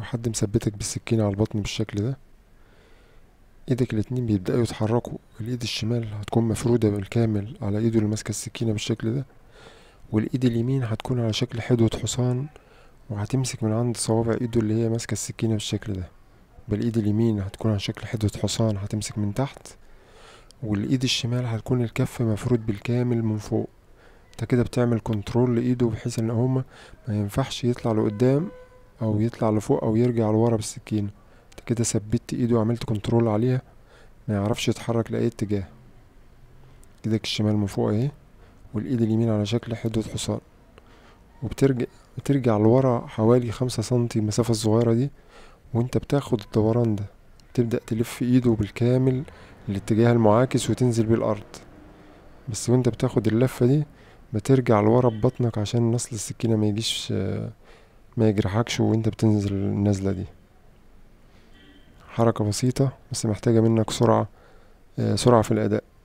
وحد مثبتك بالسكينة على البطن بالشكل ده ايدك الاتنين بيبدأوا يتحركوا الايد الشمال هتكون مفرودة بالكامل على ايده اللي ماسكة السكينة بالشكل ده والايد اليمين هتكون على شكل حدوة حصان وهتمسك من عند صوابع ايده اللي هي ماسكة السكينة بالشكل ده بالايد اليمين هتكون على شكل حدوة حصان هتمسك من تحت والايد الشمال هتكون الكف مفرود بالكامل من فوق انت كده بتعمل كنترول لايده بحيث ان هما ما ينفعش يطلع لقدام او يطلع لفوق او يرجع لورا بالسكينه انت كده ثبت ايده وعملت كنترول عليها ما يعرفش يتحرك لاي اتجاه ايدك الشمال من فوق اهي والايد اليمين على شكل حدة حصان وبترجع بترجع لورا حوالي خمسة سنتي المسافة الصغيرة دي وانت بتاخد الدوران ده تبدأ تلف ايده بالكامل الاتجاه المعاكس وتنزل بالارض بس وانت بتاخد اللفة دي بترجع لورا ببطنك عشان نصل السكينة ما يجيش ما يجرحكش وانت بتنزل النزلة دي حركة بسيطة بس محتاجة منك سرعة آه، سرعة في الأداء